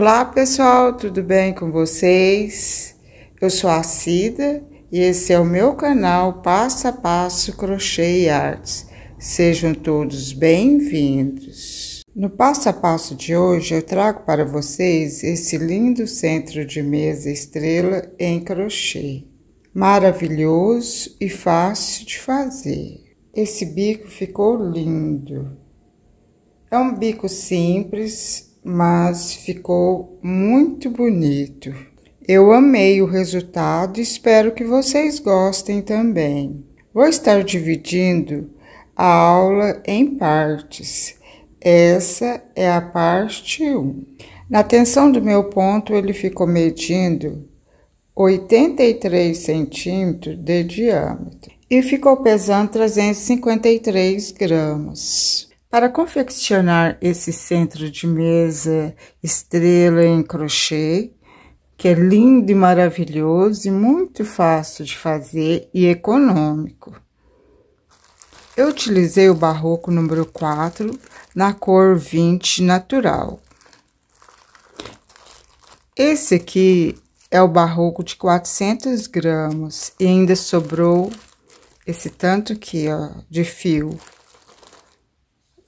Olá pessoal, tudo bem com vocês? Eu sou a Cida e esse é o meu canal Passo a Passo Crochê e Artes. Sejam todos bem-vindos. No passo a passo de hoje eu trago para vocês esse lindo centro de mesa estrela em crochê. Maravilhoso e fácil de fazer. Esse bico ficou lindo. É um bico simples, mas ficou muito bonito. Eu amei o resultado e espero que vocês gostem também. Vou estar dividindo a aula em partes. Essa é a parte 1. Na tensão do meu ponto, ele ficou medindo 83 centímetros de diâmetro e ficou pesando 353 gramas. Para confeccionar esse centro de mesa estrela em crochê, que é lindo e maravilhoso e muito fácil de fazer e econômico. Eu utilizei o barroco número 4 na cor 20 natural. Esse aqui é o barroco de 400 gramas e ainda sobrou esse tanto aqui, ó, de fio.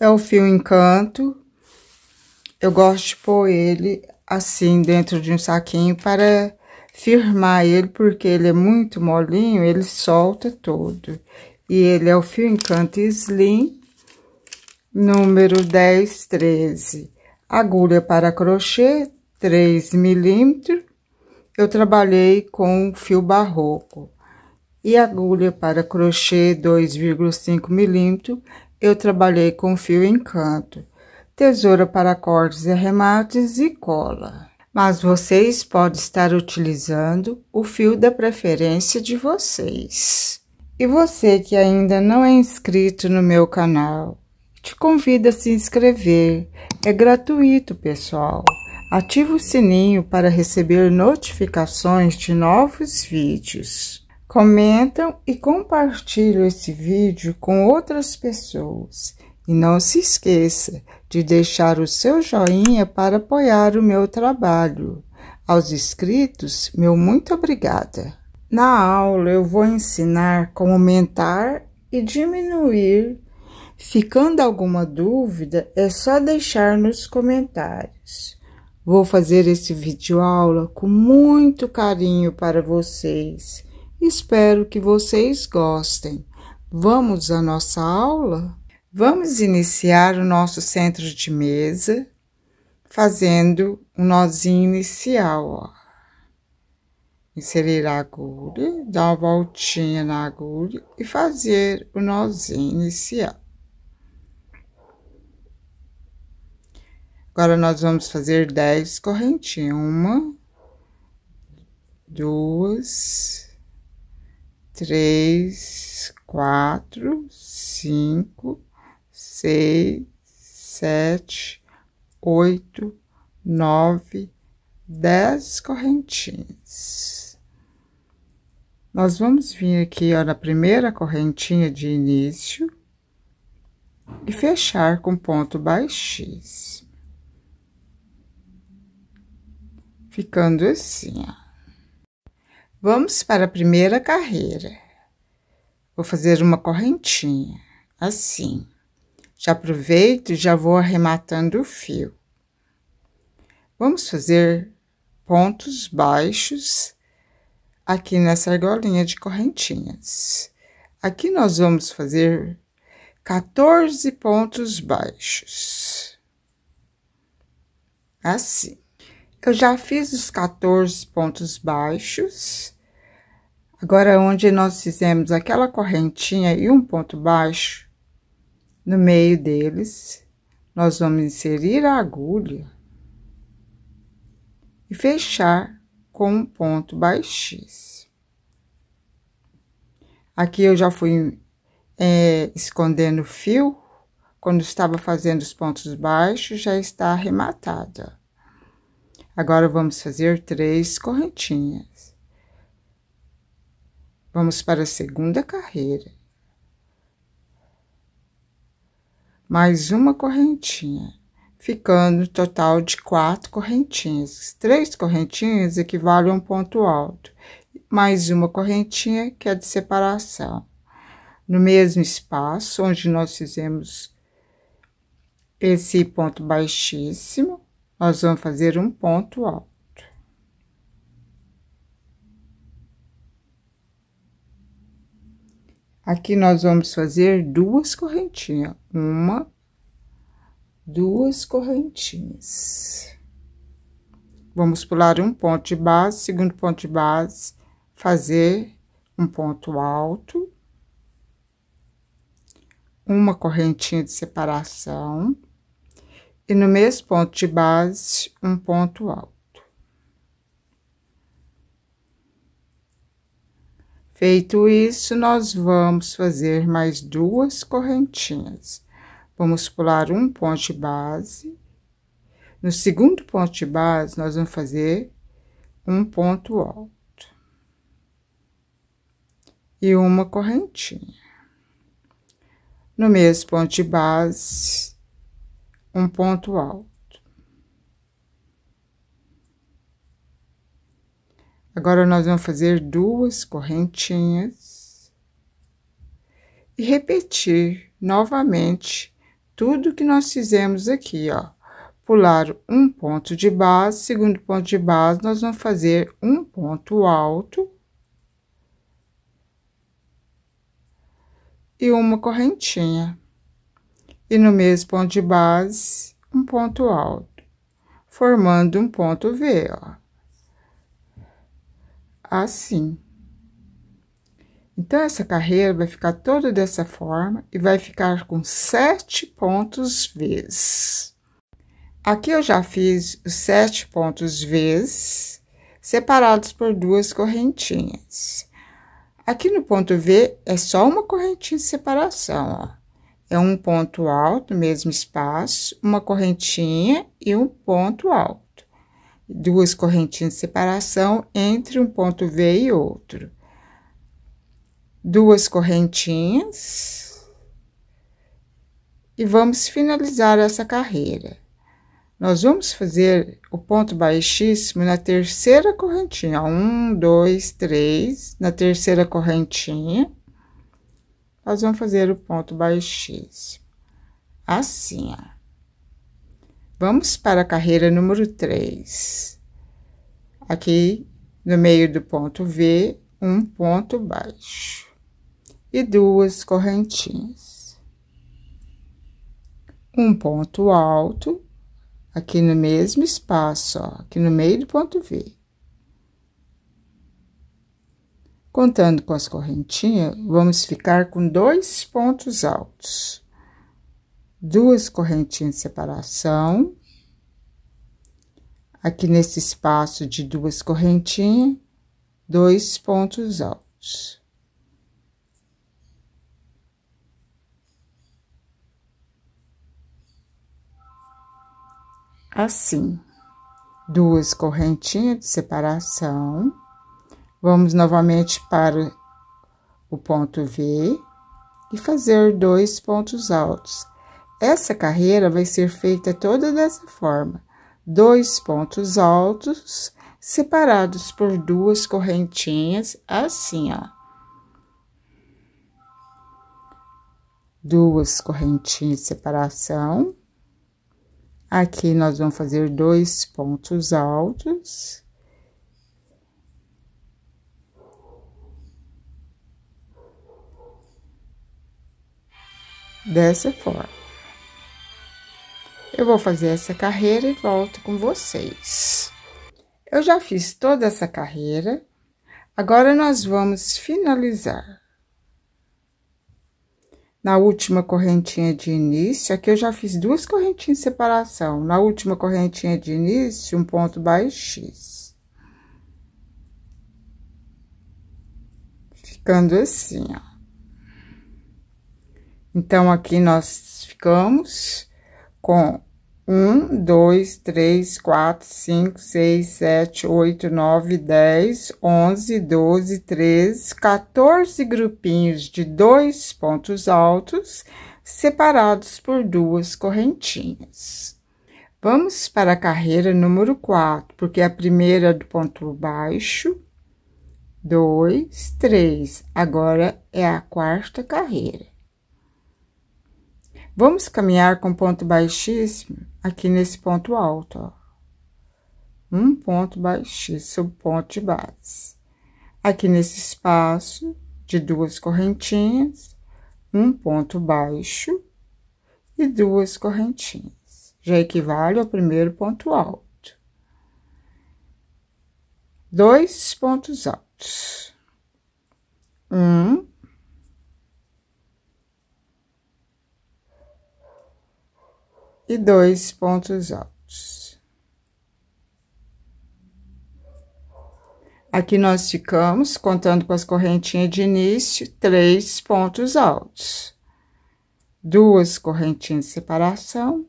É o fio encanto. Eu gosto de pôr ele assim dentro de um saquinho para firmar ele, porque ele é muito molinho, ele solta todo. E ele é o fio encanto slim, número 1013. Agulha para crochê, 3 milímetros. Eu trabalhei com fio barroco. E agulha para crochê, 2,5 milímetros. Eu trabalhei com fio encanto, tesoura para cortes e arremates e cola. Mas vocês podem estar utilizando o fio da preferência de vocês. E você que ainda não é inscrito no meu canal, te convido a se inscrever. É gratuito, pessoal. Ative o sininho para receber notificações de novos vídeos. Comentam e compartilham esse vídeo com outras pessoas. E não se esqueça de deixar o seu joinha para apoiar o meu trabalho. Aos inscritos, meu muito obrigada. Na aula eu vou ensinar como aumentar e diminuir. Ficando alguma dúvida, é só deixar nos comentários. Vou fazer esse vídeo aula com muito carinho para vocês Espero que vocês gostem. Vamos à nossa aula? Vamos iniciar o nosso centro de mesa fazendo um nozinho inicial, ó. Inserir a agulha, dar uma voltinha na agulha e fazer o nozinho inicial. Agora, nós vamos fazer 10 correntinhas. Uma, duas, três, quatro, cinco, seis, sete, oito, nove, dez correntinhas. Nós vamos vir aqui, ó, na primeira correntinha de início e fechar com ponto baixíssimo. Ficando assim, ó. Vamos para a primeira carreira. Vou fazer uma correntinha, assim. Já aproveito e já vou arrematando o fio. Vamos fazer pontos baixos aqui nessa argolinha de correntinhas. Aqui nós vamos fazer 14 pontos baixos. Assim. Eu já fiz os 14 pontos baixos Agora, onde nós fizemos aquela correntinha e um ponto baixo, no meio deles, nós vamos inserir a agulha e fechar com um ponto baixíssimo. Aqui eu já fui é, escondendo o fio, quando estava fazendo os pontos baixos, já está arrematada. Agora, vamos fazer três correntinhas. Vamos para a segunda carreira. Mais uma correntinha, ficando total de quatro correntinhas. Três correntinhas equivale a um ponto alto, mais uma correntinha que é de separação. No mesmo espaço onde nós fizemos esse ponto baixíssimo, nós vamos fazer um ponto alto. Aqui nós vamos fazer duas correntinhas, uma, duas correntinhas. Vamos pular um ponto de base, segundo ponto de base, fazer um ponto alto, uma correntinha de separação, e no mesmo ponto de base, um ponto alto. Feito isso, nós vamos fazer mais duas correntinhas. Vamos pular um ponto base. No segundo ponto base, nós vamos fazer um ponto alto. E uma correntinha. No mesmo ponto base, um ponto alto. Agora, nós vamos fazer duas correntinhas e repetir novamente tudo que nós fizemos aqui, ó. Pular um ponto de base, segundo ponto de base, nós vamos fazer um ponto alto e uma correntinha. E no mesmo ponto de base, um ponto alto, formando um ponto V, ó assim. Então, essa carreira vai ficar toda dessa forma e vai ficar com sete pontos vezes. Aqui eu já fiz os sete pontos vezes, separados por duas correntinhas. Aqui no ponto V é só uma correntinha de separação, ó. É um ponto alto, mesmo espaço, uma correntinha e um ponto alto duas correntinhas de separação entre um ponto V e outro. Duas correntinhas. E vamos finalizar essa carreira. Nós vamos fazer o ponto baixíssimo na terceira correntinha. Um, dois, três. Na terceira correntinha, nós vamos fazer o ponto baixíssimo. Assim, ó. Vamos para a carreira número 3. Aqui no meio do ponto V, um ponto baixo e duas correntinhas. Um ponto alto, aqui no mesmo espaço, ó, aqui no meio do ponto V. Contando com as correntinhas, vamos ficar com dois pontos altos duas correntinhas de separação. Aqui nesse espaço de duas correntinhas, dois pontos altos. Assim, duas correntinhas de separação. Vamos novamente para o ponto V e fazer dois pontos altos essa carreira vai ser feita toda dessa forma: dois pontos altos separados por duas correntinhas, assim, ó. Duas correntinhas de separação. Aqui nós vamos fazer dois pontos altos. Dessa forma. Eu vou fazer essa carreira e volto com vocês. Eu já fiz toda essa carreira, agora nós vamos finalizar. Na última correntinha de início, aqui eu já fiz duas correntinhas de separação. Na última correntinha de início, um ponto baixíssimo. Ficando assim, ó. Então, aqui nós ficamos com 1, 2, 3, 4, 5, 6, 7, 8, 9, 10, 11, 12, 13, 14 grupinhos de dois pontos altos, separados por duas correntinhas. Vamos para a carreira número 4, porque a primeira é do ponto baixo, 2, 3. Agora é a quarta carreira. Vamos caminhar com ponto baixíssimo aqui nesse ponto alto, ó. Um ponto baixíssimo, ponto de base. Aqui nesse espaço de duas correntinhas, um ponto baixo e duas correntinhas. Já equivale ao primeiro ponto alto. Dois pontos altos. Um e dois pontos altos. Aqui nós ficamos, contando com as correntinhas de início, três pontos altos. Duas correntinhas de separação.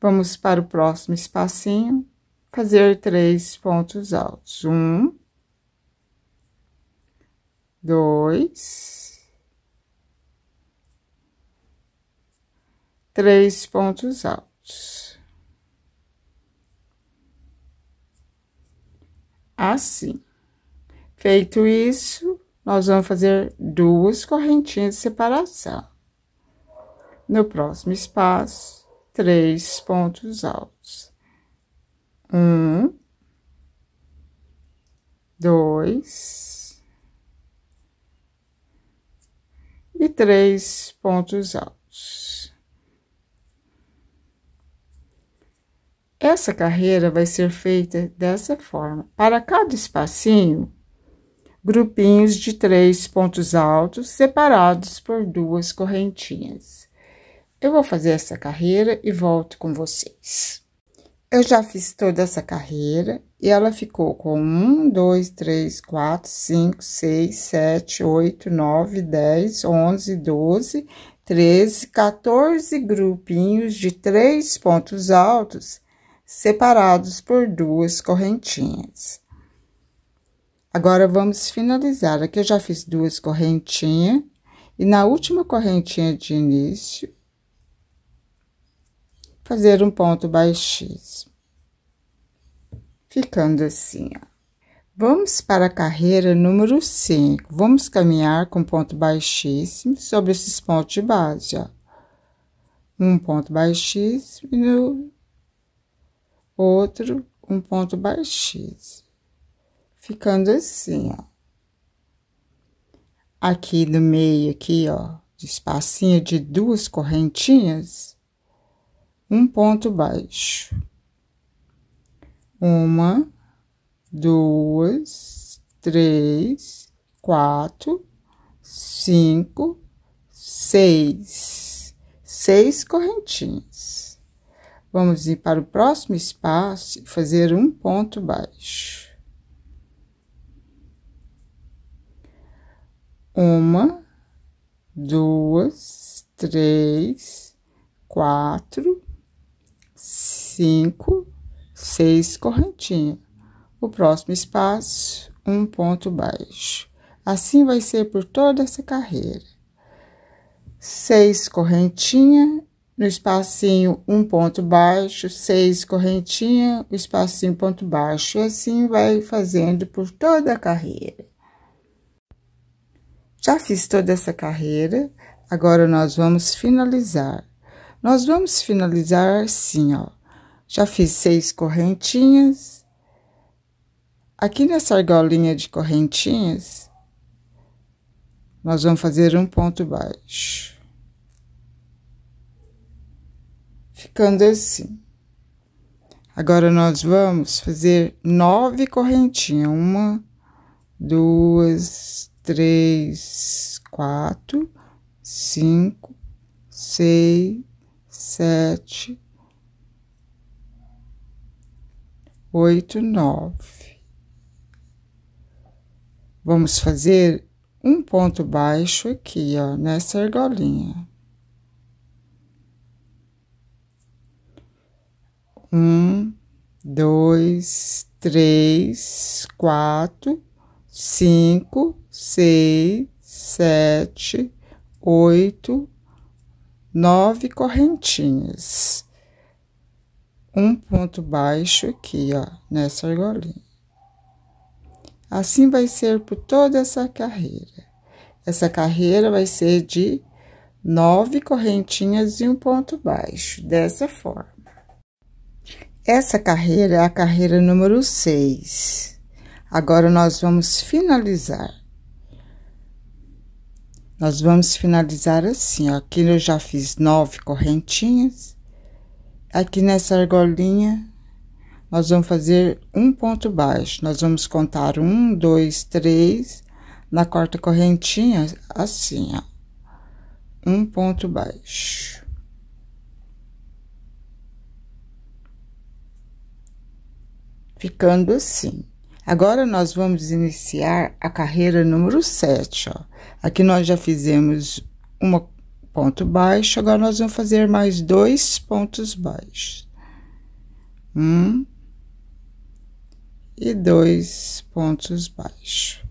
Vamos para o próximo espacinho, fazer três pontos altos. Um, dois, três pontos altos. Assim. Feito isso, nós vamos fazer duas correntinhas de separação. No próximo espaço, três pontos altos. Um, dois e três pontos altos. Essa carreira vai ser feita dessa forma: para cada espacinho, grupinhos de três pontos altos separados por duas correntinhas. Eu vou fazer essa carreira e volto com vocês. Eu já fiz toda essa carreira e ela ficou com 1, 2, 3, 4, 5, 6, 7, 8, 9, 10, 11, 12, 13, 14 grupinhos de três pontos altos separados por duas correntinhas. Agora, vamos finalizar. Aqui eu já fiz duas correntinhas, e na última correntinha de início, fazer um ponto baixíssimo. Ficando assim, ó. Vamos para a carreira número 5. Vamos caminhar com ponto baixíssimo sobre esses pontos de base, ó. Um ponto baixíssimo e no outro, um ponto baixíssimo. Ficando assim, ó. Aqui no meio, aqui, ó, de espacinho de duas correntinhas, um ponto baixo. Uma, duas, três, quatro, cinco, seis. Seis correntinhas. Vamos ir para o próximo espaço e fazer um ponto baixo. Uma, duas, três, quatro, cinco, seis correntinhas. O próximo espaço, um ponto baixo. Assim vai ser por toda essa carreira. Seis correntinhas no espacinho um ponto baixo, seis correntinha, o espacinho ponto baixo, e assim vai fazendo por toda a carreira. Já fiz toda essa carreira, agora nós vamos finalizar. Nós vamos finalizar assim, ó. Já fiz seis correntinhas. Aqui nessa argolinha de correntinhas, nós vamos fazer um ponto baixo. ficando assim. Agora nós vamos fazer nove correntinhas. Uma, duas, três, quatro, cinco, seis, sete, oito, nove. Vamos fazer um ponto baixo aqui, ó, nessa argolinha. Um, dois, três, quatro, cinco, seis, sete, oito, nove correntinhas. Um ponto baixo aqui, ó, nessa argolinha. Assim vai ser por toda essa carreira. Essa carreira vai ser de nove correntinhas e um ponto baixo, dessa forma. Essa carreira é a carreira número 6. Agora nós vamos finalizar. Nós vamos finalizar assim, ó. Aqui eu já fiz nove correntinhas. Aqui nessa argolinha, nós vamos fazer um ponto baixo. Nós vamos contar um, dois, três. Na quarta correntinha, assim, ó. Um ponto baixo. ficando assim. Agora nós vamos iniciar a carreira número 7, ó. Aqui nós já fizemos um ponto baixo, agora nós vamos fazer mais dois pontos baixos. Um e dois pontos baixos.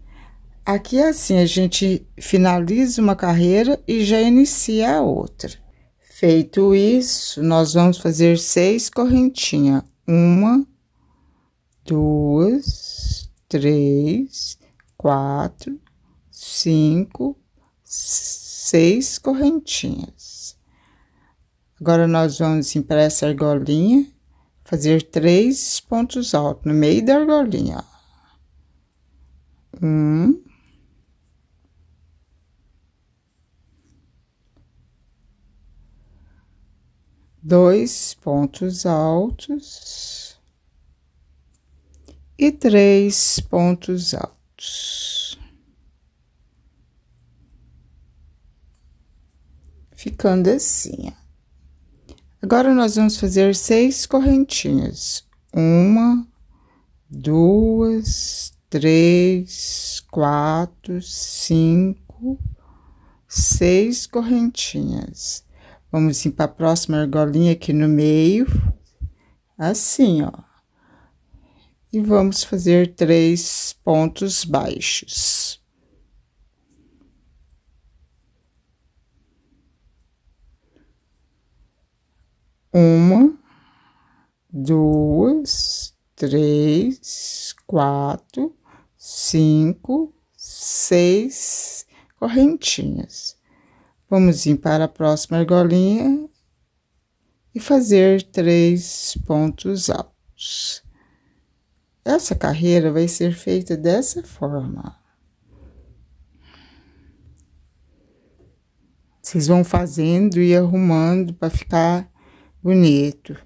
Aqui é assim a gente finaliza uma carreira e já inicia a outra. Feito isso, nós vamos fazer seis correntinhas. Uma, duas, três, quatro, cinco, seis correntinhas. Agora, nós vamos para essa argolinha, fazer três pontos altos no meio da argolinha, ó. Um. Dois pontos altos e três pontos altos. Ficando assim. Agora, nós vamos fazer seis correntinhas. Uma, duas, três, quatro, cinco, seis correntinhas. Vamos ir assim para a próxima argolinha aqui no meio, assim, ó e vamos fazer três pontos baixos. Uma, duas, três, quatro, cinco, seis correntinhas. Vamos ir para a próxima argolinha e fazer três pontos altos. Essa carreira vai ser feita dessa forma. Vocês vão fazendo e arrumando para ficar bonito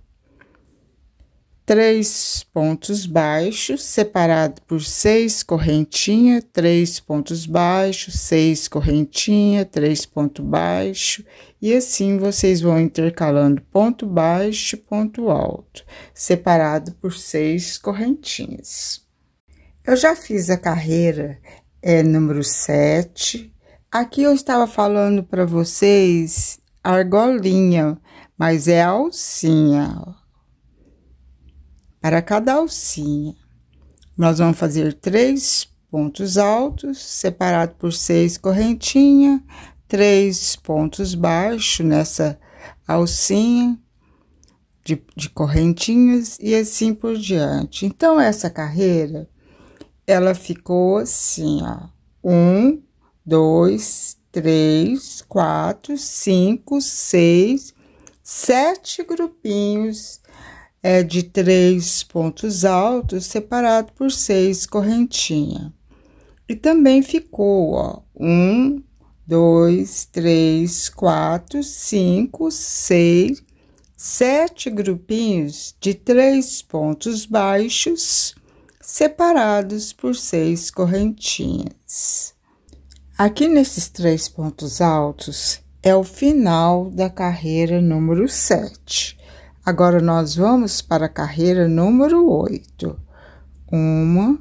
três pontos baixos, separado por seis correntinha, três pontos baixos, seis correntinha, três ponto baixo, e assim vocês vão intercalando ponto baixo, ponto alto, separado por seis correntinhas. Eu já fiz a carreira é, número 7. Aqui eu estava falando para vocês argolinha, mas é alcinha, ó para cada alcinha, nós vamos fazer três pontos altos, separado por seis correntinhas, três pontos baixos nessa alcinha de, de correntinhas e assim por diante. Então, essa carreira, ela ficou assim, ó. Um, dois, três, quatro, cinco, seis, sete grupinhos é de três pontos altos separado por seis correntinhas E também ficou, ó, um, dois, três, quatro, cinco, seis, sete grupinhos de três pontos baixos separados por seis correntinhas. Aqui nesses três pontos altos é o final da carreira número sete Agora nós vamos para a carreira número 8. Uma,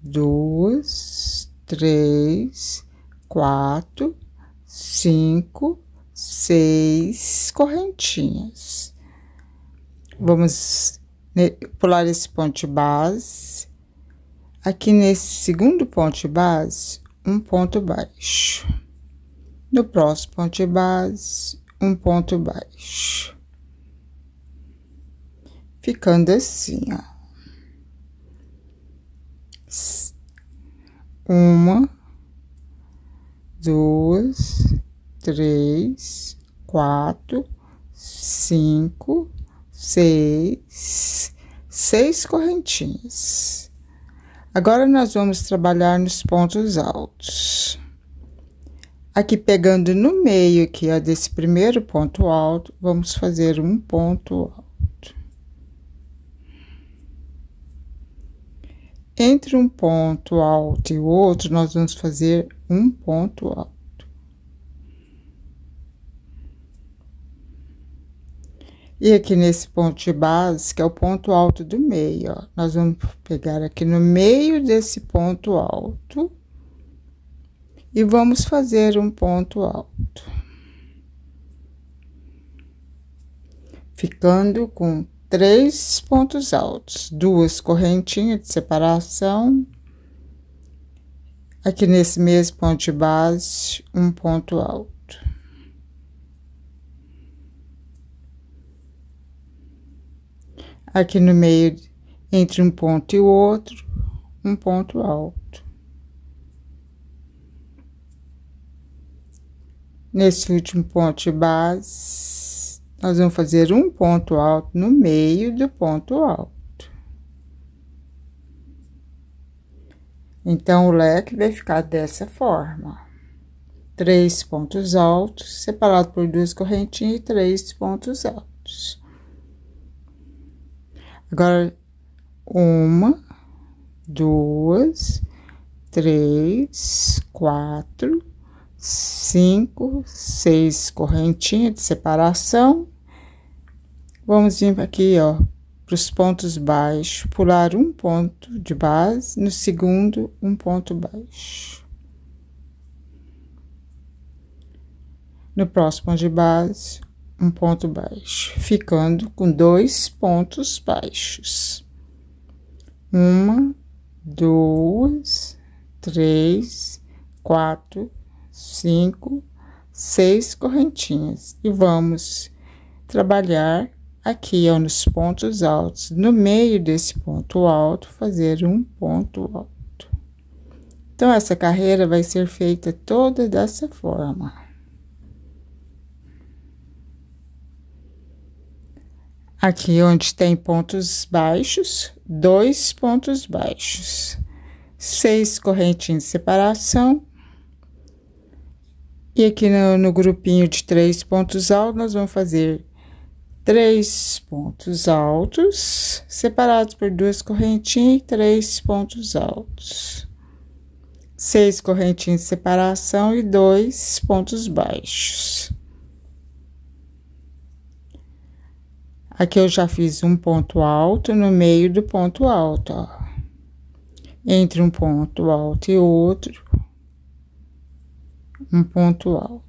duas, três, quatro, cinco, seis correntinhas. Vamos pular esse ponte base. Aqui nesse segundo ponte base, um ponto baixo. No próximo ponte base, um ponto baixo ficando assim, ó. Uma, duas, três, quatro, cinco, seis, seis correntinhas. Agora, nós vamos trabalhar nos pontos altos. Aqui, pegando no meio aqui, ó, é desse primeiro ponto alto, vamos fazer um ponto alto. Entre um ponto alto e outro, nós vamos fazer um ponto alto. E aqui nesse ponto de base, que é o ponto alto do meio, ó, nós vamos pegar aqui no meio desse ponto alto e vamos fazer um ponto alto. Ficando com três pontos altos, duas correntinhas de separação. Aqui nesse mesmo ponto de base, um ponto alto. Aqui no meio, entre um ponto e o outro, um ponto alto. Nesse último ponto de base, nós vamos fazer um ponto alto no meio do ponto alto. Então, o leque vai ficar dessa forma. Três pontos altos, separado por duas correntinhas e três pontos altos. Agora, uma, duas, três, quatro, cinco, seis correntinhas de separação Vamos vir aqui, ó, para os pontos baixos, pular um ponto de base, no segundo, um ponto baixo. No próximo de base, um ponto baixo, ficando com dois pontos baixos. Uma, duas, três, quatro, cinco, seis correntinhas. E vamos trabalhar aqui ó, nos pontos altos, no meio desse ponto alto, fazer um ponto alto. Então, essa carreira vai ser feita toda dessa forma. Aqui onde tem pontos baixos, dois pontos baixos, seis correntinhas de separação, e aqui no, no, grupinho de três pontos altos, nós vamos fazer três pontos altos, separados por duas correntinhas três pontos altos. Seis correntinhas de separação e dois pontos baixos. Aqui eu já fiz um ponto alto no meio do ponto alto, ó. Entre um ponto alto e outro, um ponto alto.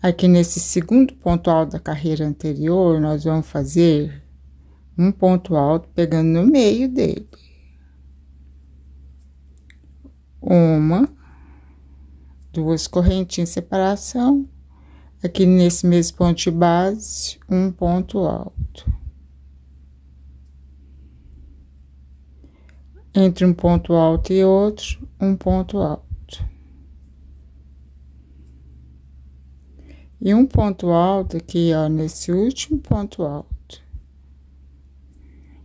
Aqui nesse segundo ponto alto da carreira anterior, nós vamos fazer um ponto alto pegando no meio dele. Uma, duas correntinhas em separação. Aqui nesse mesmo ponto de base, um ponto alto. Entre um ponto alto e outro, um ponto alto. E um ponto alto aqui, ó, nesse último ponto alto,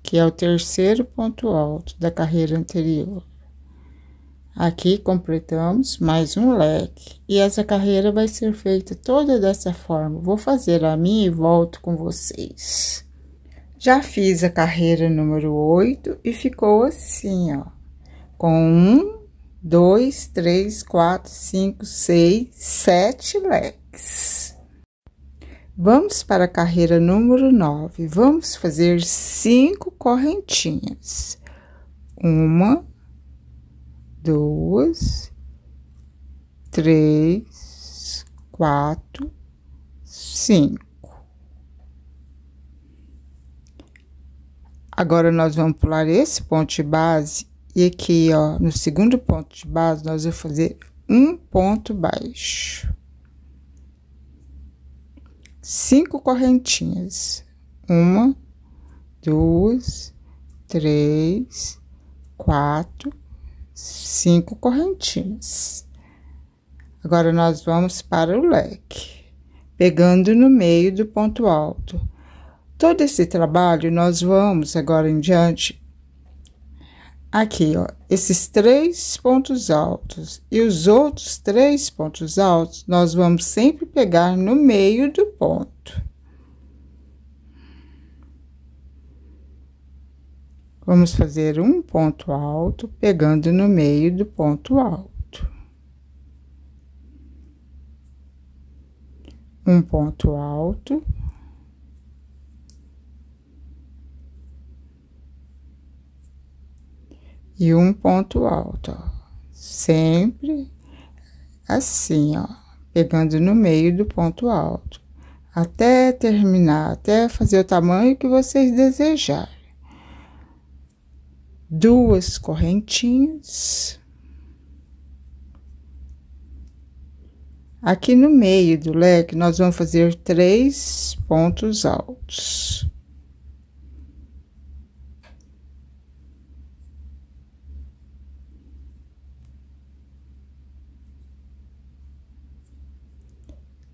que é o terceiro ponto alto da carreira anterior. Aqui completamos mais um leque e essa carreira vai ser feita toda dessa forma. Vou fazer a minha e volto com vocês. Já fiz a carreira número 8 e ficou assim, ó, com um dois, três, quatro, cinco, seis, sete leques. Vamos para a carreira número nove. Vamos fazer cinco correntinhas. Uma, duas, três, quatro, cinco. Agora, nós vamos pular esse ponto de base e aqui, ó, no segundo ponto de base, nós vamos fazer um ponto baixo. Cinco correntinhas. Uma, duas, três, quatro, cinco correntinhas. Agora, nós vamos para o leque, pegando no meio do ponto alto. Todo esse trabalho nós vamos, agora em diante, aqui, ó, esses três pontos altos e os outros três pontos altos, nós vamos sempre pegar no meio do ponto. Vamos fazer um ponto alto, pegando no meio do ponto alto. Um ponto alto, e um ponto alto, ó. Sempre assim, ó, pegando no meio do ponto alto, até terminar, até fazer o tamanho que vocês desejarem. Duas correntinhas. Aqui no meio do leque, nós vamos fazer três pontos altos.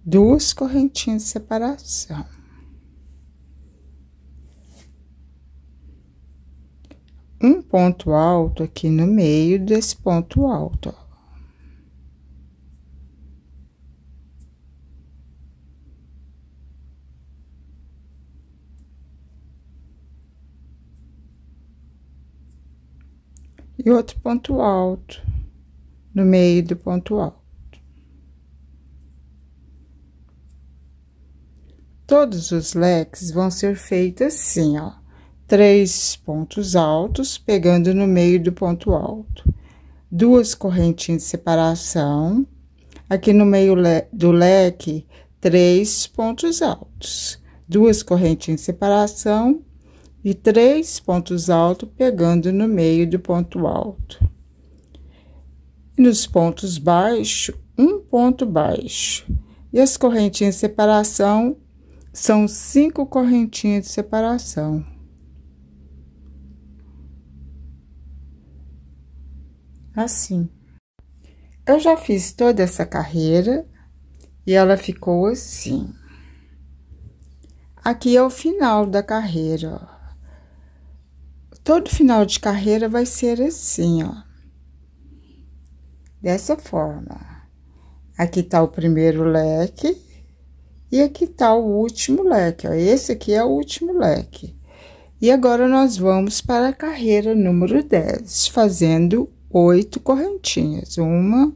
duas correntinhas de separação. Um ponto alto aqui no meio desse ponto alto, ó. E outro ponto alto no meio do ponto alto. Todos os leques vão ser feitos assim, ó. Três pontos altos, pegando no meio do ponto alto. Duas correntinhas de separação. Aqui no meio do leque, três pontos altos. Duas correntinhas de separação e três pontos altos pegando no meio do ponto alto. E nos pontos baixos, um ponto baixo. E as correntinhas de separação, são cinco correntinhas de separação. Assim. Eu já fiz toda essa carreira e ela ficou assim. Aqui é o final da carreira, ó. Todo final de carreira vai ser assim, ó. Dessa forma. Aqui tá o primeiro leque e aqui está o último leque, ó. Esse aqui é o último leque. E agora, nós vamos para a carreira número 10, fazendo oito correntinhas. Uma,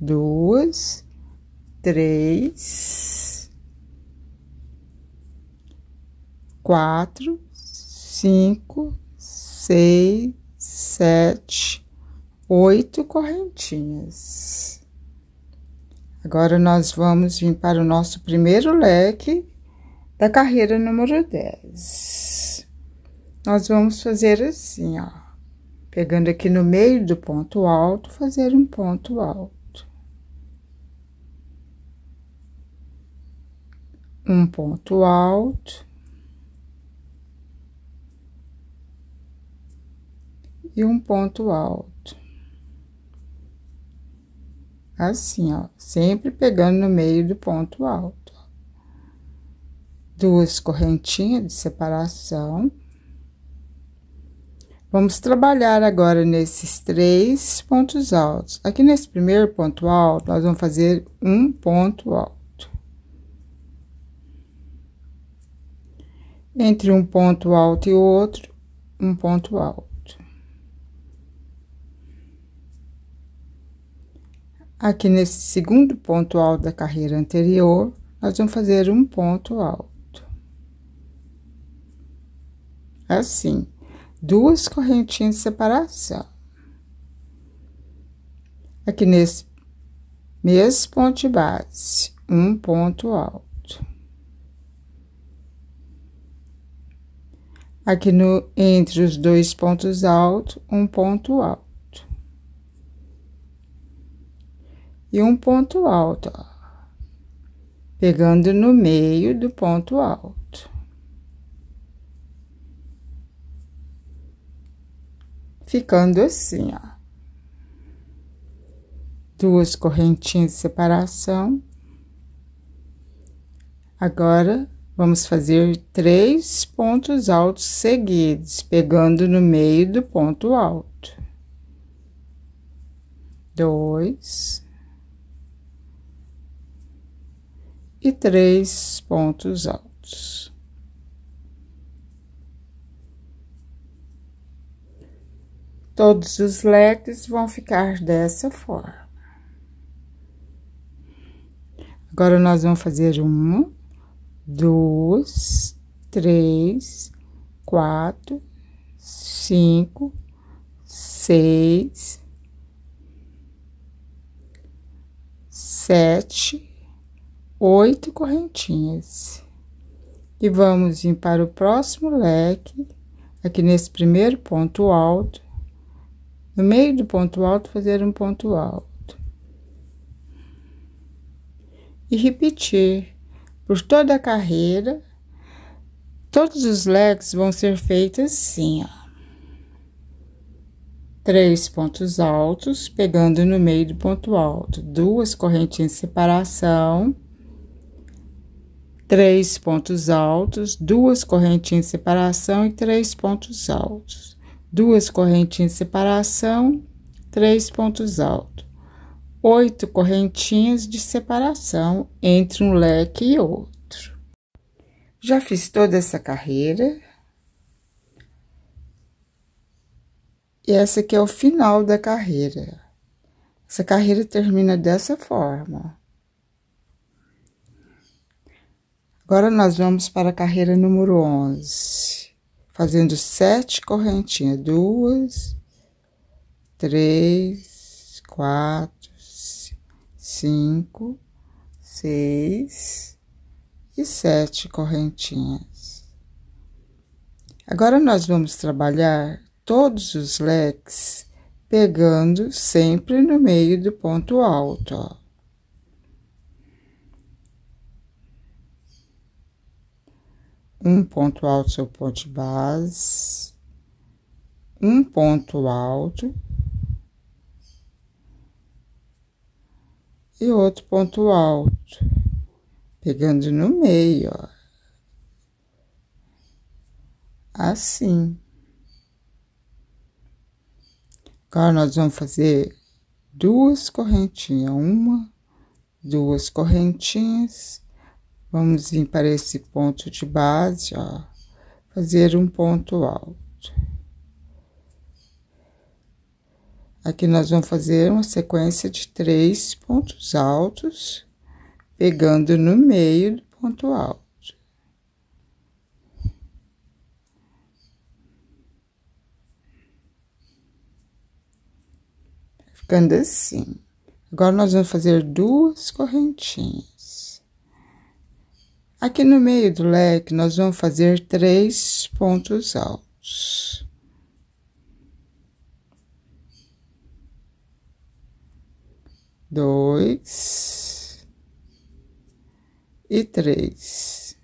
duas, três, quatro, cinco, seis, sete, oito correntinhas. Agora, nós vamos vir para o nosso primeiro leque da carreira número 10. Nós vamos fazer assim, ó. Pegando aqui no meio do ponto alto, fazer um ponto alto. Um ponto alto. E um ponto alto assim, ó, sempre pegando no meio do ponto alto. Duas correntinhas de separação. Vamos trabalhar agora nesses três pontos altos. Aqui nesse primeiro ponto alto, nós vamos fazer um ponto alto. Entre um ponto alto e outro, um ponto alto. Aqui nesse segundo ponto alto da carreira anterior, nós vamos fazer um ponto alto. Assim, duas correntinhas de separação. Aqui nesse mesmo ponto de base, um ponto alto. Aqui no, entre os dois pontos altos, um ponto alto. e um ponto alto, ó, pegando no meio do ponto alto. Ficando assim, ó. Duas correntinhas de separação. Agora, vamos fazer três pontos altos seguidos, pegando no meio do ponto alto. Dois. e três pontos altos. Todos os leques vão ficar dessa forma. Agora, nós vamos fazer um, dois, três, quatro, cinco, seis, sete, oito correntinhas. E vamos ir para o próximo leque, aqui nesse primeiro ponto alto. No meio do ponto alto, fazer um ponto alto. E repetir por toda a carreira. Todos os leques vão ser feitos assim, ó. Três pontos altos, pegando no meio do ponto alto. Duas correntinhas de separação três pontos altos, duas correntinhas de separação e três pontos altos. Duas correntinhas de separação, três pontos altos. Oito correntinhas de separação entre um leque e outro. Já fiz toda essa carreira. E essa aqui é o final da carreira. Essa carreira termina dessa forma. Agora nós vamos para a carreira número 11, fazendo sete correntinhas, duas, três, quatro, cinco, seis e sete correntinhas. Agora nós vamos trabalhar todos os leques pegando sempre no meio do ponto alto, ó. um ponto alto seu ponto base, um ponto alto e outro ponto alto, pegando no meio, ó. Assim. Agora nós vamos fazer duas correntinhas, uma, duas correntinhas Vamos vir para esse ponto de base, ó, fazer um ponto alto. Aqui nós vamos fazer uma sequência de três pontos altos, pegando no meio do ponto alto. Ficando assim. Agora, nós vamos fazer duas correntinhas. Aqui no meio do leque, nós vamos fazer três pontos altos. Dois e três.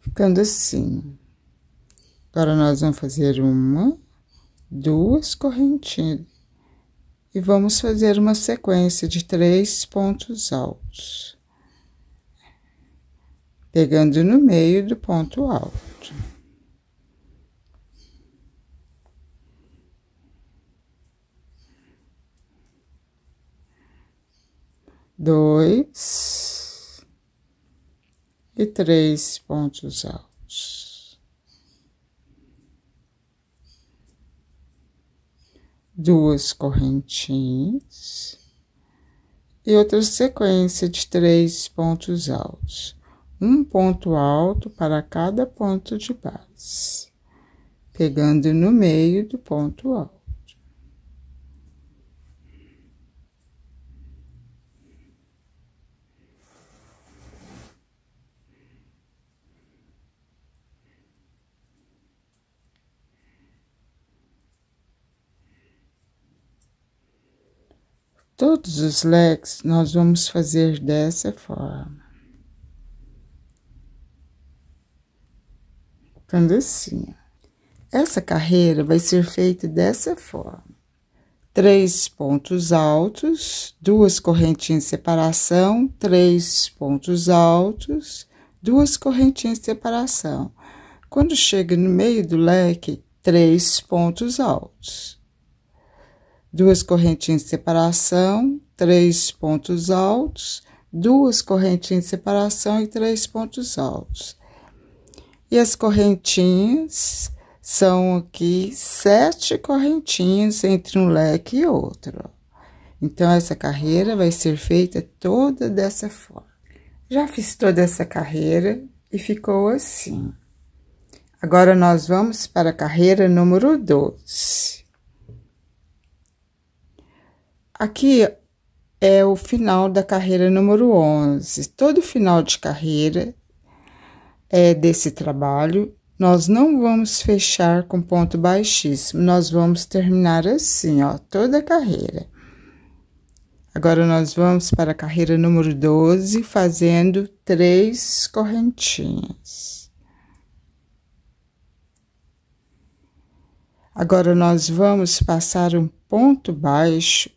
Ficando assim. Agora, nós vamos fazer uma, duas correntinhas e vamos fazer uma sequência de três pontos altos, pegando no meio do ponto alto. Dois e três pontos altos. duas correntinhas e outra sequência de três pontos altos, um ponto alto para cada ponto de base, pegando no meio do ponto alto. Todos os leques nós vamos fazer dessa forma. Ficando assim. Essa carreira vai ser feita dessa forma. Três pontos altos, duas correntinhas de separação, três pontos altos, duas correntinhas de separação. Quando chega no meio do leque, três pontos altos duas correntinhas de separação, três pontos altos, duas correntinhas de separação e três pontos altos. E as correntinhas são aqui sete correntinhas entre um leque e outro. Então, essa carreira vai ser feita toda dessa forma. Já fiz toda essa carreira e ficou assim. Agora, nós vamos para a carreira número 12. Aqui é o final da carreira número 11. Todo final de carreira é, desse trabalho, nós não vamos fechar com ponto baixíssimo, nós vamos terminar assim, ó, toda a carreira. Agora, nós vamos para a carreira número 12, fazendo três correntinhas. Agora, nós vamos passar um ponto baixo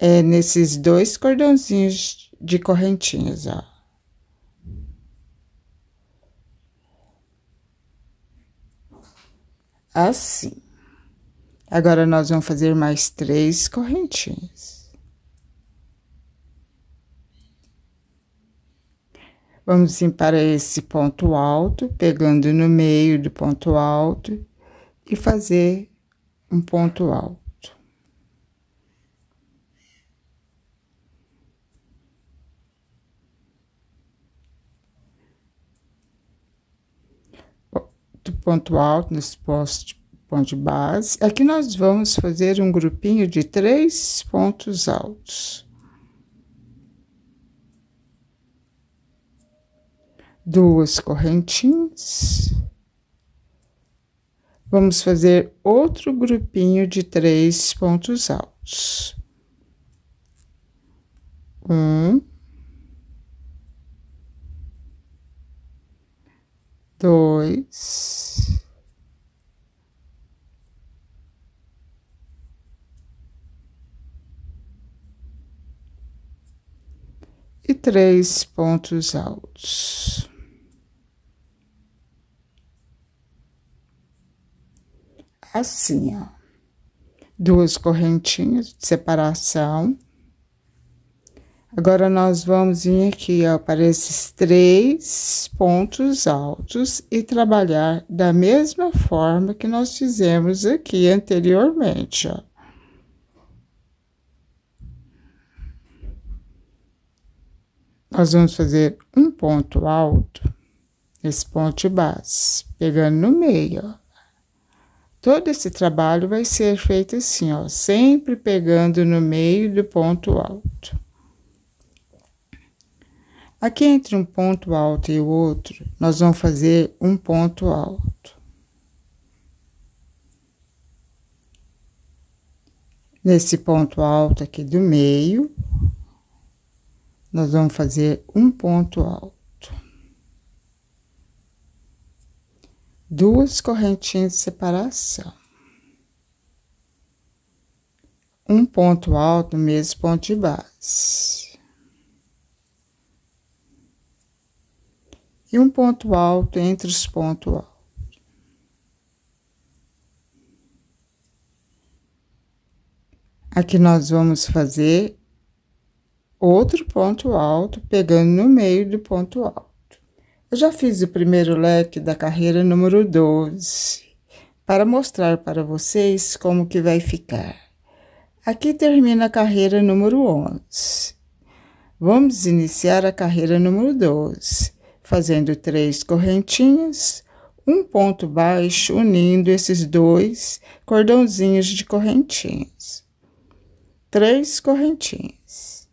é nesses dois cordãozinhos de correntinhas, ó. Assim. Agora, nós vamos fazer mais três correntinhas. Vamos sim para esse ponto alto, pegando no meio do ponto alto e fazer um ponto alto. ponto alto, nesse posto, ponto de base. Aqui é nós vamos fazer um grupinho de três pontos altos. Duas correntinhas. Vamos fazer outro grupinho de três pontos altos. Um. dois, e três pontos altos. Assim, ó, duas correntinhas de separação Agora, nós vamos vir aqui, ó, para esses três pontos altos e trabalhar da mesma forma que nós fizemos aqui anteriormente, ó. Nós vamos fazer um ponto alto, esse ponto de base, pegando no meio, ó. Todo esse trabalho vai ser feito assim, ó, sempre pegando no meio do ponto alto. Aqui entre um ponto alto e o outro, nós vamos fazer um ponto alto. Nesse ponto alto aqui do meio, nós vamos fazer um ponto alto. Duas correntinhas de separação. Um ponto alto no mesmo ponto de base. e um ponto alto entre os pontos altos. Aqui nós vamos fazer outro ponto alto, pegando no meio do ponto alto. Eu já fiz o primeiro leque da carreira número 12, para mostrar para vocês como que vai ficar. Aqui termina a carreira número 11. Vamos iniciar a carreira número 12 fazendo três correntinhas, um ponto baixo unindo esses dois cordãozinhos de correntinhas. Três correntinhas.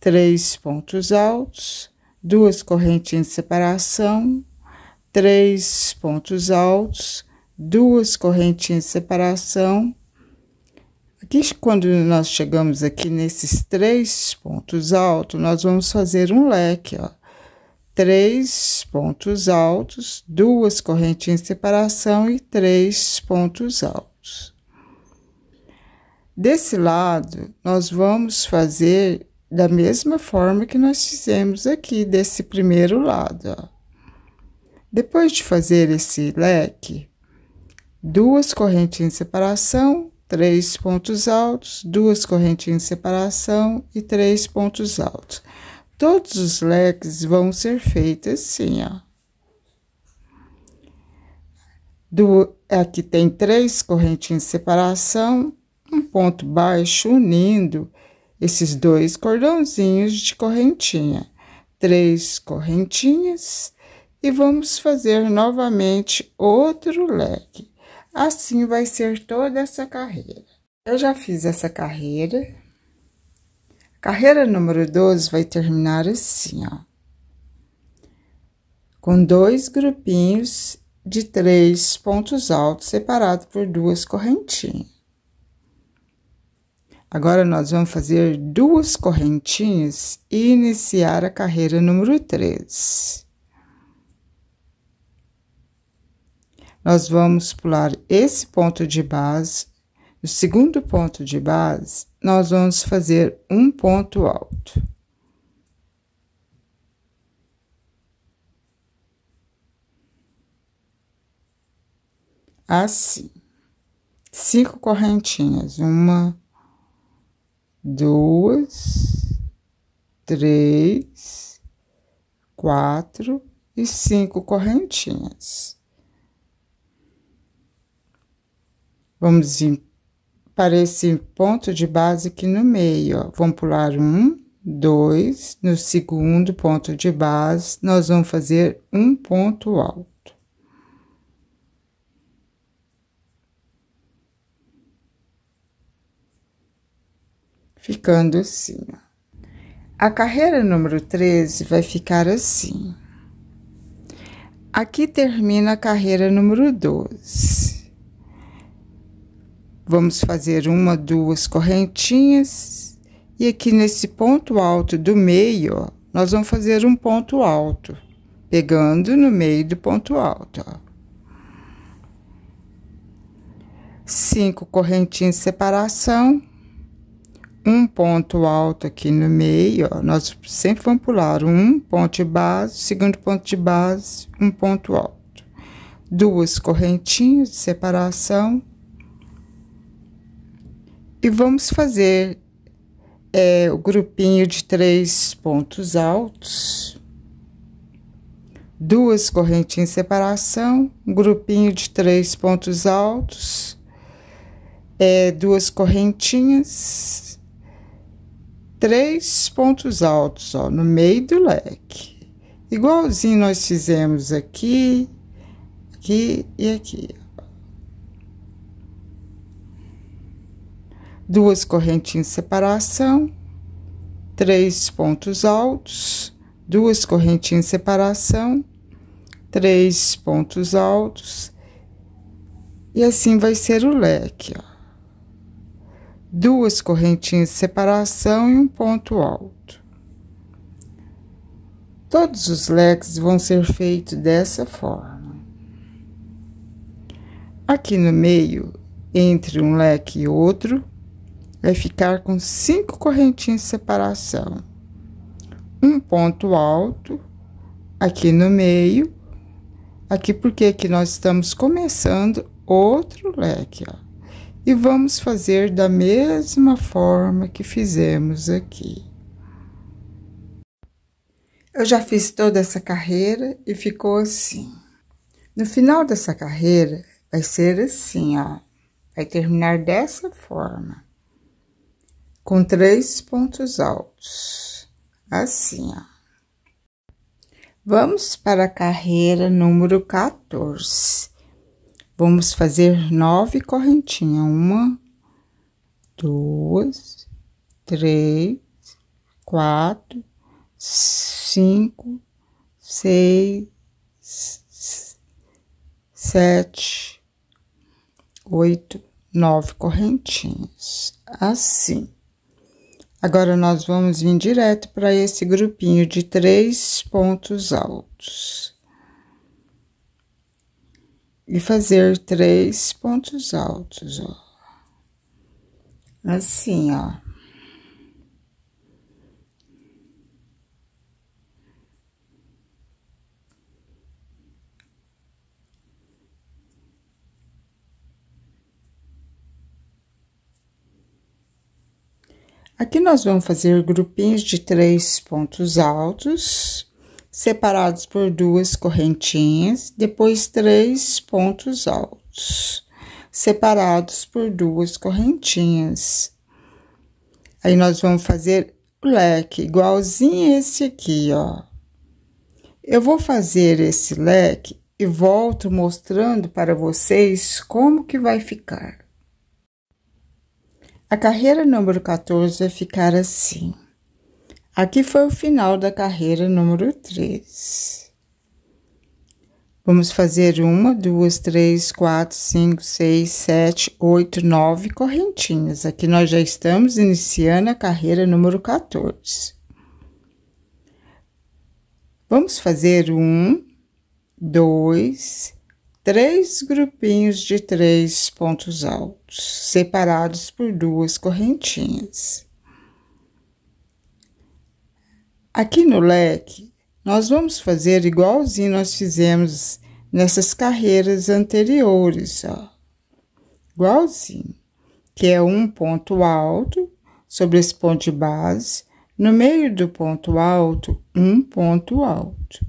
Três pontos altos, duas correntinhas de separação, três pontos altos, duas correntinhas de separação. Aqui, quando nós chegamos aqui nesses três pontos altos, nós vamos fazer um leque, ó três pontos altos, duas correntinhas de separação e três pontos altos. Desse lado, nós vamos fazer da mesma forma que nós fizemos aqui, desse primeiro lado. Ó. Depois de fazer esse leque, duas correntinhas de separação, três pontos altos, duas correntinhas de separação e três pontos altos. Todos os leques vão ser feitos assim, ó. Do, aqui tem três correntinhas de separação, um ponto baixo unindo esses dois cordãozinhos de correntinha. Três correntinhas e vamos fazer novamente outro leque. Assim vai ser toda essa carreira. Eu já fiz essa carreira, Carreira número 12 vai terminar assim, ó. Com dois grupinhos de três pontos altos separados por duas correntinhas. Agora, nós vamos fazer duas correntinhas e iniciar a carreira número 3. Nós vamos pular esse ponto de base no segundo ponto de base, nós vamos fazer um ponto alto. Assim, cinco correntinhas, uma, duas, três, quatro e cinco correntinhas. Vamos em para esse ponto de base aqui no meio, ó. Vamos pular um, dois, no segundo ponto de base, nós vamos fazer um ponto alto. Ficando assim, ó. A carreira número 13 vai ficar assim. Aqui termina a carreira número 12. Vamos fazer uma, duas correntinhas. E aqui nesse ponto alto do meio, ó, nós vamos fazer um ponto alto, pegando no meio do ponto alto, ó. Cinco correntinhas de separação. Um ponto alto aqui no meio, ó. Nós sempre vamos pular um ponto de base, segundo ponto de base, um ponto alto. Duas correntinhas de separação e vamos fazer é, o grupinho de três pontos altos, duas correntinhas em separação, um grupinho de três pontos altos, é, duas correntinhas, três pontos altos, ó, no meio do leque. Igualzinho nós fizemos aqui, aqui e aqui, duas correntinhas de separação, três pontos altos, duas correntinhas de separação, três pontos altos, e assim vai ser o leque, ó. Duas correntinhas de separação e um ponto alto. Todos os leques vão ser feitos dessa forma. Aqui no meio, entre um leque e outro, vai ficar com cinco correntinhas de separação. Um ponto alto aqui no meio, aqui porque aqui nós estamos começando outro leque, ó. E vamos fazer da mesma forma que fizemos aqui. Eu já fiz toda essa carreira e ficou assim. No final dessa carreira, vai ser assim, ó. Vai terminar dessa forma com três pontos altos, assim, ó. Vamos para a carreira número 14. Vamos fazer nove correntinhas. Uma, duas, três, quatro, cinco, seis, sete, oito, nove correntinhas. Assim. Agora, nós vamos vir direto para esse grupinho de três pontos altos. E fazer três pontos altos, ó. Assim, ó. Aqui nós vamos fazer grupinhos de três pontos altos, separados por duas correntinhas, depois três pontos altos, separados por duas correntinhas. Aí nós vamos fazer o leque igualzinho esse aqui, ó. Eu vou fazer esse leque e volto mostrando para vocês como que vai ficar. A carreira número 14 vai é ficar assim. Aqui foi o final da carreira número 3. Vamos fazer uma, duas, três, quatro, cinco, seis, sete, oito, nove correntinhas. Aqui nós já estamos iniciando a carreira número 14. Vamos fazer um, dois, três grupinhos de três pontos altos, separados por duas correntinhas. Aqui no leque, nós vamos fazer igualzinho nós fizemos nessas carreiras anteriores, ó. Igualzinho, que é um ponto alto sobre esse ponto de base, no meio do ponto alto, um ponto alto.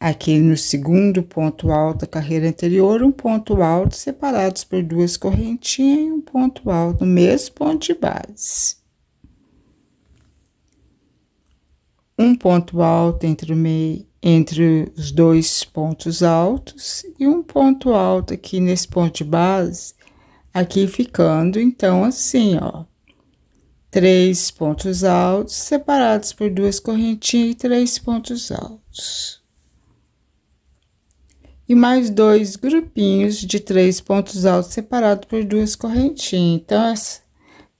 Aqui no segundo ponto alto da carreira anterior, um ponto alto separados por duas correntinhas e um ponto alto no mesmo ponto de base. Um ponto alto entre, o meio, entre os dois pontos altos e um ponto alto aqui nesse ponto de base, aqui ficando então assim, ó. Três pontos altos separados por duas correntinhas e três pontos altos e mais dois grupinhos de três pontos altos separados por duas correntinhas. Então, as,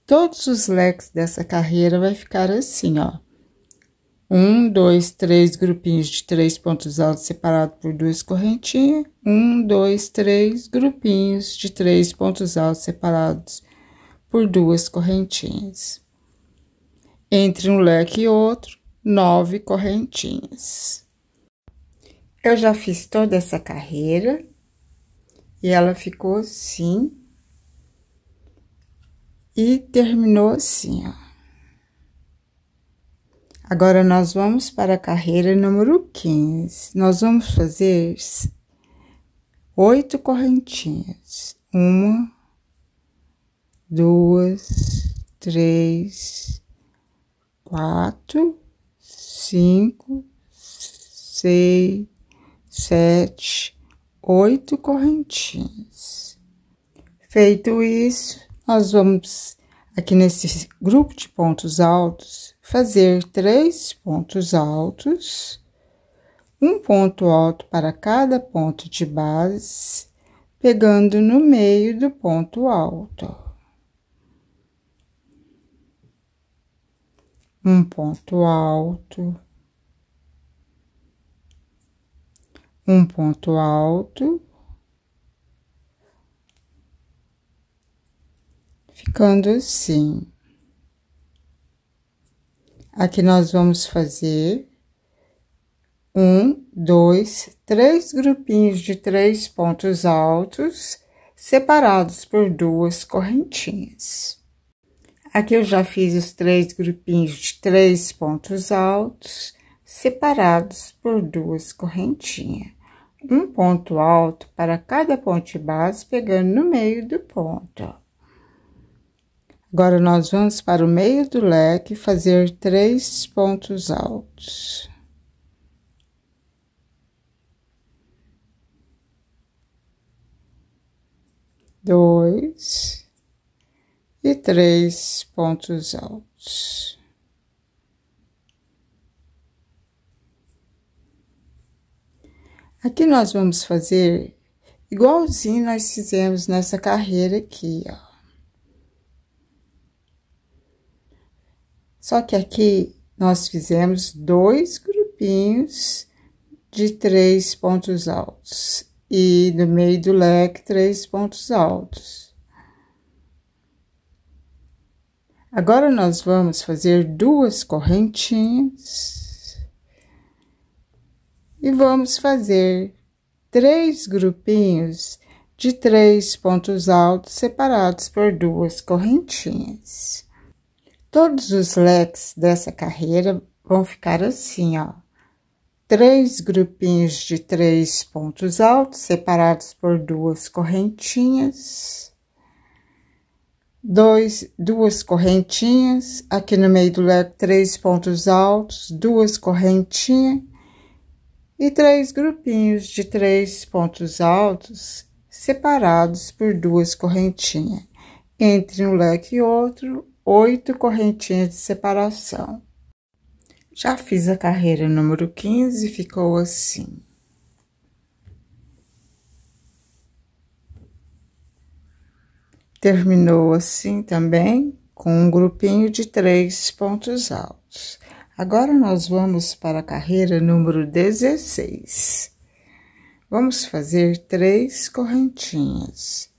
todos os leques dessa carreira vai ficar assim, ó. Um, dois, três grupinhos de três pontos altos separados por duas correntinhas. Um, dois, três grupinhos de três pontos altos separados por duas correntinhas. Entre um leque e outro, nove correntinhas. Eu já fiz toda essa carreira e ela ficou assim e terminou assim, ó. Agora, nós vamos para a carreira número 15. Nós vamos fazer oito correntinhas. Uma, duas, três, quatro, cinco, seis, sete, oito correntinhas. Feito isso, nós vamos aqui nesse grupo de pontos altos fazer três pontos altos, um ponto alto para cada ponto de base, pegando no meio do ponto alto. Um ponto alto um ponto alto, ficando assim. Aqui nós vamos fazer um, dois, três grupinhos de três pontos altos separados por duas correntinhas. Aqui eu já fiz os três grupinhos de três pontos altos separados por duas correntinhas um ponto alto para cada ponte base, pegando no meio do ponto. Agora, nós vamos para o meio do leque fazer três pontos altos. Dois e três pontos altos. Aqui nós vamos fazer igualzinho nós fizemos nessa carreira aqui, ó. Só que aqui nós fizemos dois grupinhos de três pontos altos e no meio do leque três pontos altos. Agora nós vamos fazer duas correntinhas e vamos fazer três grupinhos de três pontos altos separados por duas correntinhas. Todos os leques dessa carreira vão ficar assim, ó. Três grupinhos de três pontos altos separados por duas correntinhas. Dois, duas correntinhas, aqui no meio do leque, três pontos altos, duas correntinhas e três grupinhos de três pontos altos separados por duas correntinhas. Entre um leque e outro, oito correntinhas de separação. Já fiz a carreira número 15 e ficou assim. Terminou assim também, com um grupinho de três pontos altos. Agora nós vamos para a carreira número 16. Vamos fazer três correntinhas.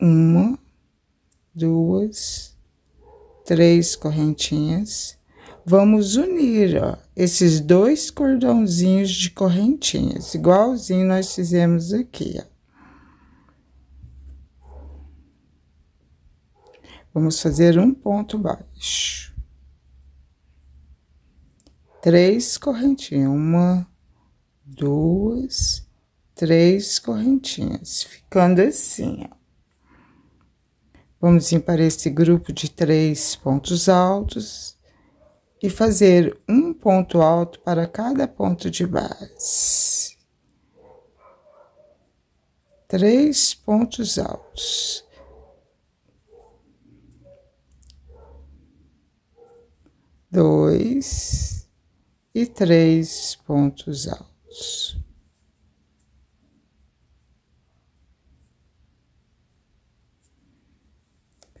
Uma, duas, três correntinhas. Vamos unir, ó, esses dois cordãozinhos de correntinhas, igualzinho nós fizemos aqui, ó. Vamos fazer um ponto baixo três correntinhas, uma, duas, três correntinhas, ficando assim, ó. Vamos ir para esse grupo de três pontos altos e fazer um ponto alto para cada ponto de base. Três pontos altos. Dois e três pontos altos.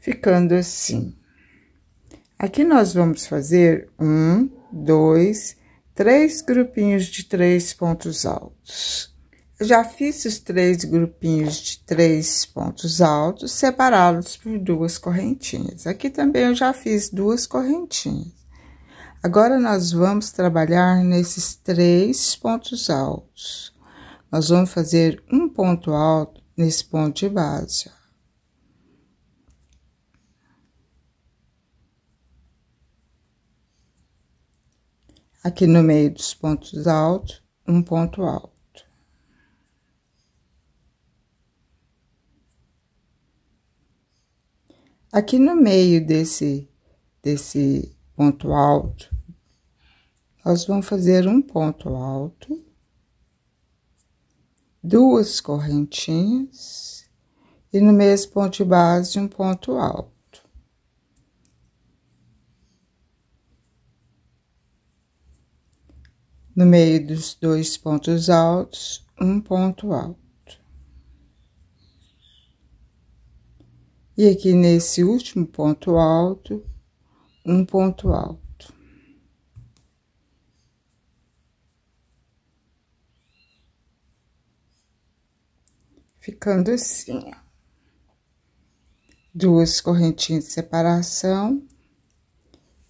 Ficando assim. Aqui nós vamos fazer um, dois, três grupinhos de três pontos altos. Eu já fiz os três grupinhos de três pontos altos, separados por duas correntinhas. Aqui também eu já fiz duas correntinhas. Agora nós vamos trabalhar nesses três pontos altos. Nós vamos fazer um ponto alto nesse ponto de base. Aqui no meio dos pontos altos, um ponto alto. Aqui no meio desse, desse ponto alto, nós vamos fazer um ponto alto, duas correntinhas e no mesmo ponto de base um ponto alto. No meio dos dois pontos altos, um ponto alto. E aqui nesse último ponto alto, um ponto alto. ficando assim, ó. Duas correntinhas de separação.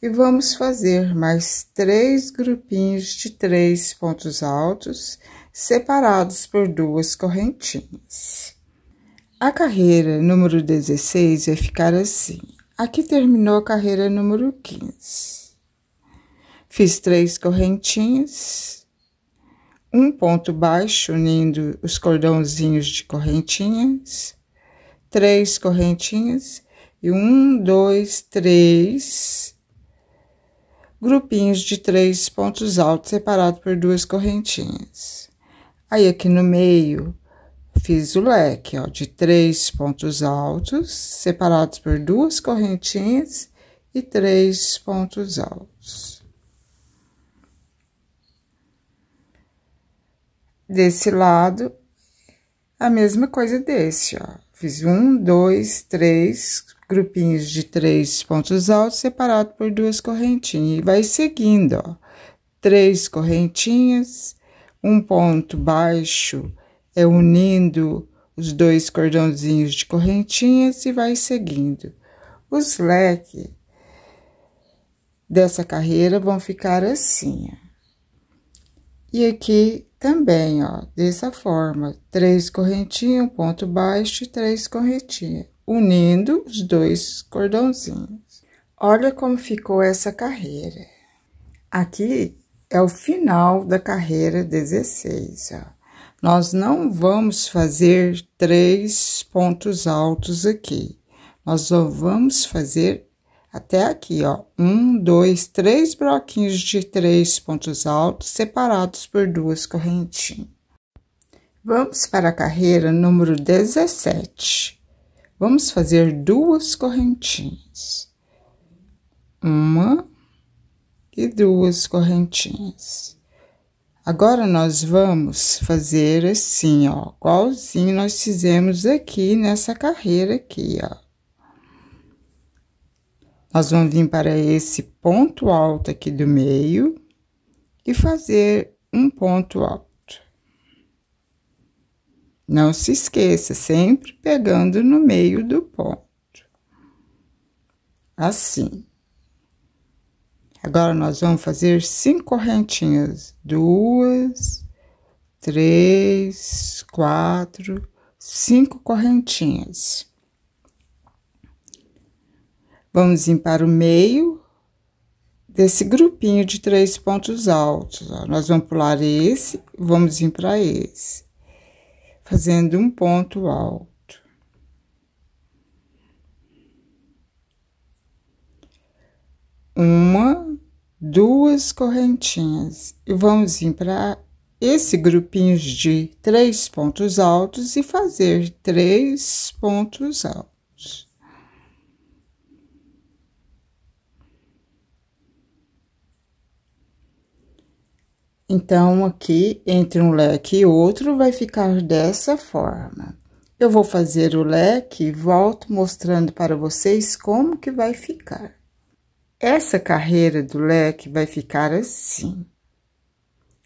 E vamos fazer mais três grupinhos de três pontos altos, separados por duas correntinhas. A carreira número 16 vai ficar assim. Aqui terminou a carreira número 15. Fiz três correntinhas um ponto baixo unindo os cordãozinhos de correntinhas, três correntinhas e um, dois, três grupinhos de três pontos altos separados por duas correntinhas. Aí aqui no meio fiz o leque, ó, de três pontos altos separados por duas correntinhas e três pontos altos. desse lado, a mesma coisa desse, ó. Fiz um, dois, três grupinhos de três pontos altos separado por duas correntinhas. E vai seguindo, ó. Três correntinhas, um ponto baixo é unindo os dois cordãozinhos de correntinhas e vai seguindo. Os leques dessa carreira vão ficar assim, ó. E aqui também, ó, dessa forma, três correntinhas, um ponto baixo e três correntinhas, unindo os dois cordãozinhos. Olha como ficou essa carreira. Aqui é o final da carreira 16, ó. Nós não vamos fazer três pontos altos aqui. Nós só vamos fazer até aqui, ó. Um, dois, três bloquinhos de três pontos altos separados por duas correntinhas. Vamos para a carreira número 17. Vamos fazer duas correntinhas. Uma e duas correntinhas. Agora, nós vamos fazer assim, ó, igualzinho nós fizemos aqui nessa carreira aqui, ó nós vamos vir para esse ponto alto aqui do meio e fazer um ponto alto. Não se esqueça, sempre pegando no meio do ponto. Assim. Agora, nós vamos fazer cinco correntinhas. Duas, três, quatro, cinco correntinhas. Vamos ir para o meio desse grupinho de três pontos altos. Ó. Nós vamos pular esse, vamos ir para esse, fazendo um ponto alto. Uma, duas correntinhas. E vamos ir para esse grupinho de três pontos altos e fazer três pontos altos. Então, aqui, entre um leque e outro, vai ficar dessa forma. Eu vou fazer o leque e volto mostrando para vocês como que vai ficar. Essa carreira do leque vai ficar assim.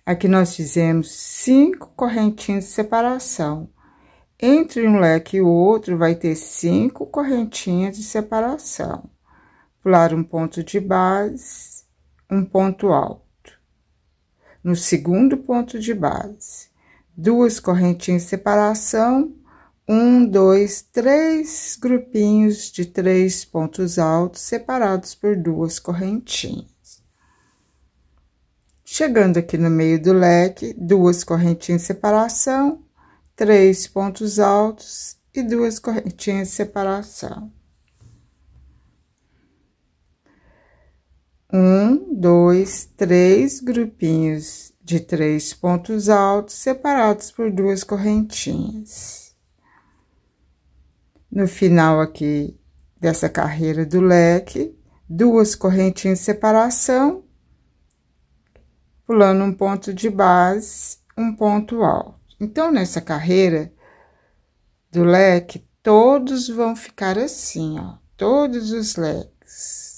Aqui nós fizemos cinco correntinhas de separação. Entre um leque e o outro, vai ter cinco correntinhas de separação. Pular um ponto de base, um ponto alto no segundo ponto de base. Duas correntinhas de separação, um, dois, três grupinhos de três pontos altos separados por duas correntinhas. Chegando aqui no meio do leque, duas correntinhas de separação, três pontos altos e duas correntinhas de separação. um, dois, três grupinhos de três pontos altos separados por duas correntinhas. No final aqui dessa carreira do leque, duas correntinhas de separação, pulando um ponto de base, um ponto alto. Então, nessa carreira do leque, todos vão ficar assim, ó, todos os leques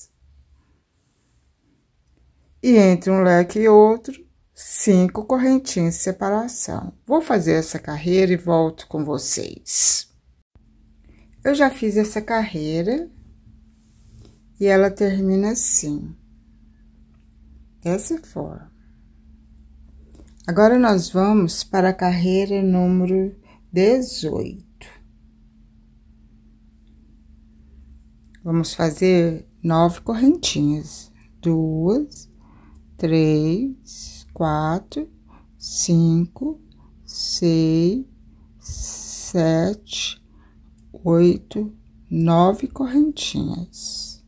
e entre um leque e outro, cinco correntinhas de separação. Vou fazer essa carreira e volto com vocês. Eu já fiz essa carreira e ela termina assim, dessa forma. Agora, nós vamos para a carreira número 18. Vamos fazer nove correntinhas, duas, três, quatro, cinco, seis, sete, oito, nove correntinhas.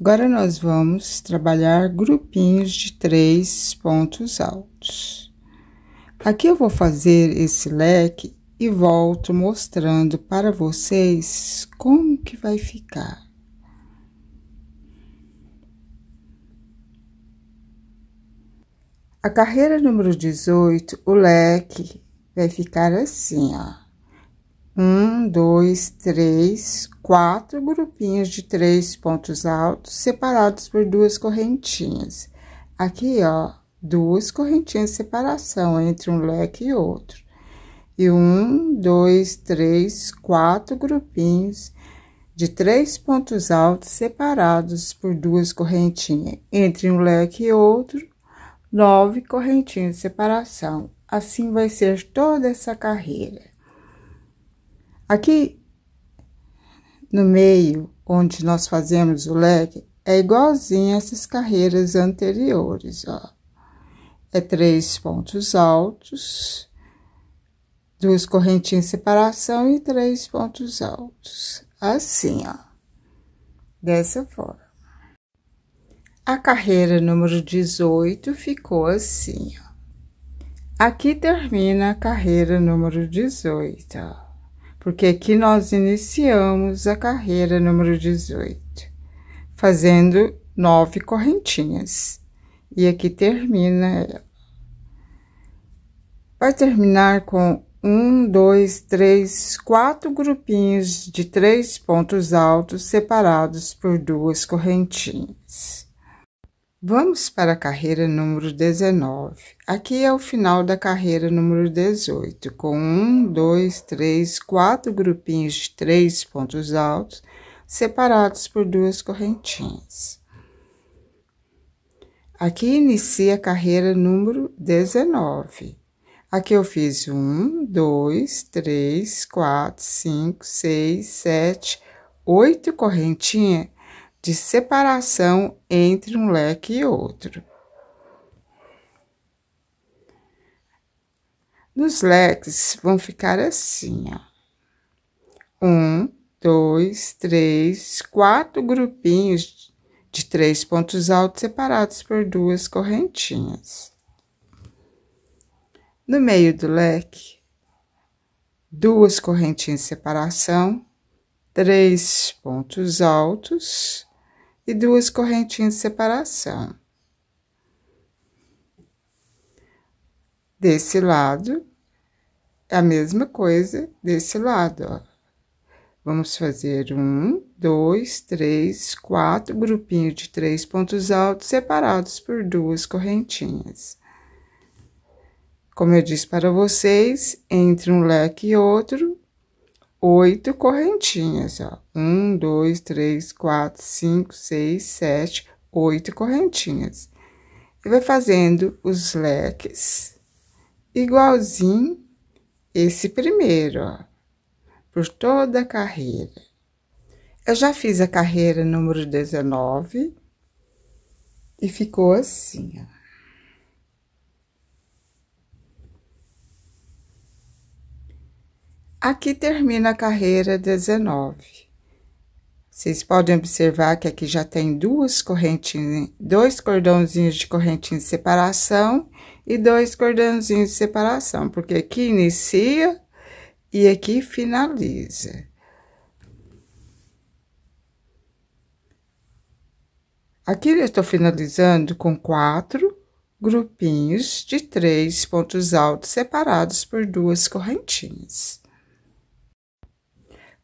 Agora, nós vamos trabalhar grupinhos de três pontos altos. Aqui eu vou fazer esse leque e volto mostrando para vocês como que vai ficar. A carreira número 18, o leque vai ficar assim, ó. Um, dois, três, quatro grupinhos de três pontos altos separados por duas correntinhas. Aqui, ó, duas correntinhas de separação entre um leque e outro. E um, dois, três, quatro grupinhos de três pontos altos separados por duas correntinhas entre um leque e outro nove correntinhas de separação. Assim vai ser toda essa carreira. Aqui no meio, onde nós fazemos o leque, é igualzinho a essas carreiras anteriores, ó. É três pontos altos, duas correntinhas de separação e três pontos altos. Assim, ó. Dessa forma. A carreira número 18 ficou assim. Aqui termina a carreira número 18, porque aqui nós iniciamos a carreira número 18, fazendo nove correntinhas. E aqui termina ela. Vai terminar com um, dois, três, quatro grupinhos de três pontos altos separados por duas correntinhas. Vamos para a carreira número 19. Aqui é o final da carreira número 18, com um, dois, três, quatro grupinhos de três pontos altos, separados por duas correntinhas. Aqui inicia a carreira número 19. Aqui eu fiz um, dois, três, quatro, cinco, seis, sete, oito correntinhas de separação entre um leque e outro. Nos leques vão ficar assim, ó. Um, dois, três, quatro grupinhos de três pontos altos separados por duas correntinhas. No meio do leque, duas correntinhas de separação, três pontos altos e duas correntinhas de separação. Desse lado, é a mesma coisa desse lado, ó. Vamos fazer um, dois, três, quatro grupinhos de três pontos altos separados por duas correntinhas. Como eu disse para vocês, entre um leque e outro, oito correntinhas, ó. Um, dois, três, quatro, cinco, seis, sete, oito correntinhas. E vai fazendo os leques igualzinho esse primeiro, ó, por toda a carreira. Eu já fiz a carreira número 19 e ficou assim, ó. Aqui termina a carreira 19. Vocês podem observar que aqui já tem duas correntinhas, dois cordãozinhos de correntinha de separação e dois cordãozinhos de separação, porque aqui inicia e aqui finaliza. Aqui eu estou finalizando com quatro grupinhos de três pontos altos separados por duas correntinhas.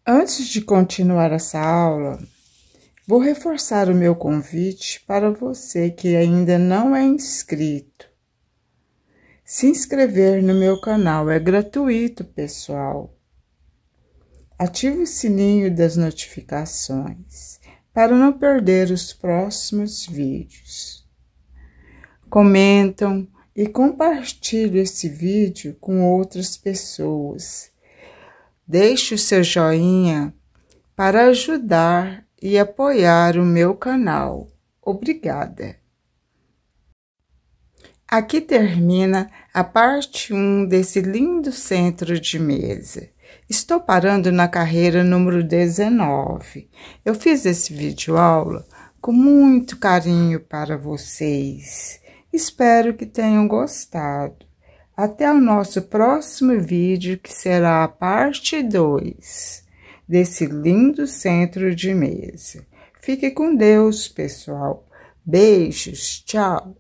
Antes de continuar essa aula, vou reforçar o meu convite para você que ainda não é inscrito. Se inscrever no meu canal é gratuito, pessoal. Ative o sininho das notificações para não perder os próximos vídeos. Comentam e compartilhe esse vídeo com outras pessoas Deixe o seu joinha para ajudar e apoiar o meu canal. Obrigada! Aqui termina a parte 1 desse lindo centro de mesa. Estou parando na carreira número 19. Eu fiz esse vídeo aula com muito carinho para vocês. Espero que tenham gostado. Até o nosso próximo vídeo, que será a parte 2 desse lindo centro de mesa. Fique com Deus, pessoal. Beijos, tchau.